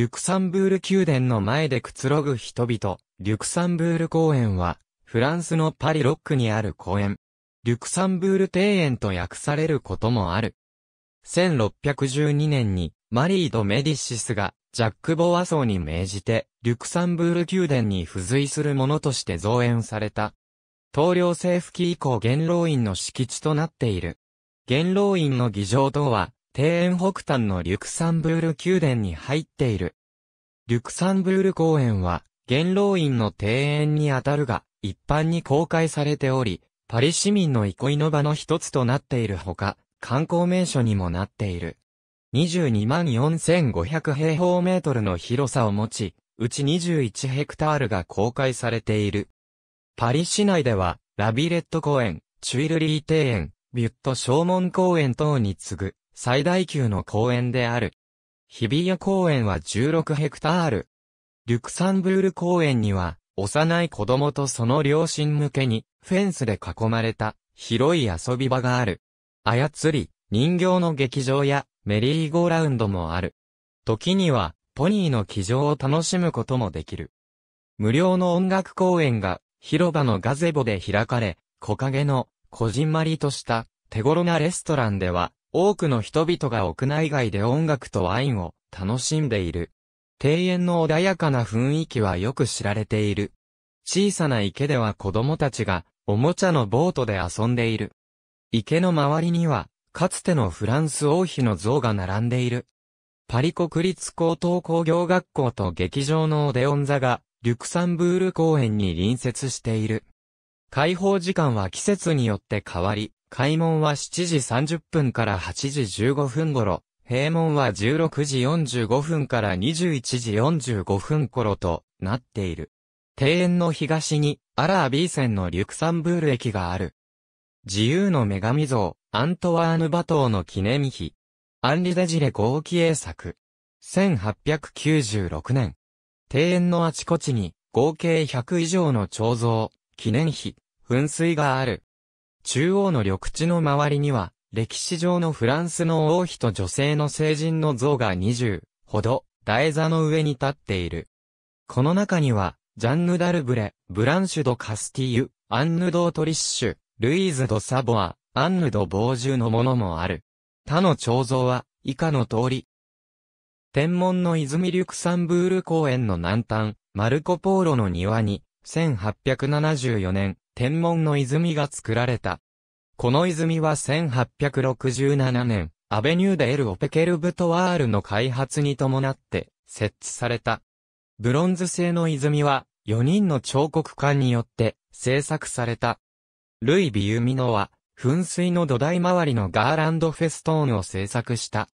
リュクサンブール宮殿の前でくつろぐ人々。リュクサンブール公園は、フランスのパリロックにある公園。リュクサンブール庭園と訳されることもある。1612年に、マリー・ド・メディシスが、ジャック・ボワソーに命じて、リュクサンブール宮殿に付随するものとして造園された。東領政府期以降元老院の敷地となっている。元老院の議場等は、庭園北端のリュクサンブール宮殿に入っている。リュクサンブール公園は、元老院の庭園にあたるが、一般に公開されており、パリ市民の憩いの場の一つとなっているほか、観光名所にもなっている。22万4500平方メートルの広さを持ち、うち21ヘクタールが公開されている。パリ市内では、ラビレット公園、チュイルリー庭園、ビュット正門公園等に次ぐ、最大級の公園である。日比谷公園は16ヘクタール。リュクサンブール公園には、幼い子供とその両親向けに、フェンスで囲まれた、広い遊び場がある。操り、人形の劇場や、メリーゴーラウンドもある。時には、ポニーの騎乗を楽しむこともできる。無料の音楽公演が、広場のガゼボで開かれ、木陰の、こじんまりとした、手頃なレストランでは、多くの人々が屋内外で音楽とワインを楽しんでいる。庭園の穏やかな雰囲気はよく知られている。小さな池では子供たちがおもちゃのボートで遊んでいる。池の周りには、かつてのフランス王妃の像が並んでいる。パリ国立高等工業学校と劇場のオデオン座が、リュクサンブール公園に隣接している。開放時間は季節によって変わり、開門は7時30分から8時15分頃、閉門は16時45分から21時45分頃となっている。庭園の東に、アラービー線のリュクサンブール駅がある。自由の女神像、アントワーヌ・バトーの記念碑。アンリ・デジレ号気英作。1896年。庭園のあちこちに、合計100以上の彫像、記念碑、噴水がある。中央の緑地の周りには、歴史上のフランスの王妃と女性の成人の像が20ほど、台座の上に立っている。この中には、ジャンヌ・ダルブレ、ブランシュ・ド・カスティーユ、アンヌ・ド・トリッシュ、ルイーズ・ド・サボア、アンヌ・ド・ボージュのものもある。他の彫像は、以下の通り。天文の泉リュクサンブール公園の南端、マルコ・ポーロの庭に、1874年、天文の泉が作られた。この泉は1867年、アベニューデエル・オペケルブトワールの開発に伴って設置された。ブロンズ製の泉は4人の彫刻家によって制作された。ルイ・ビユミノは噴水の土台周りのガーランドフェストーンを制作した。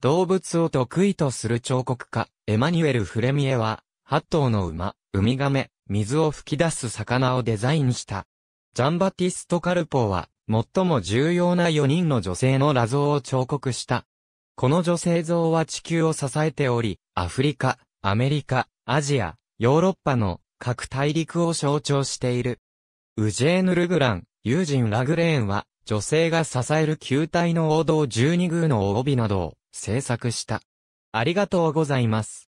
動物を得意とする彫刻家、エマニュエル・フレミエは、8頭の馬、ウミガメ、水を吹き出す魚をデザインした。ジャンバティスト・カルポーは、最も重要な4人の女性の裸像を彫刻した。この女性像は地球を支えており、アフリカ、アメリカ、アジア、ヨーロッパの各大陸を象徴している。ウジェーヌ・ルグラン、ユージン・ラグレーンは、女性が支える球体の王道12宮の帯などを制作した。ありがとうございます。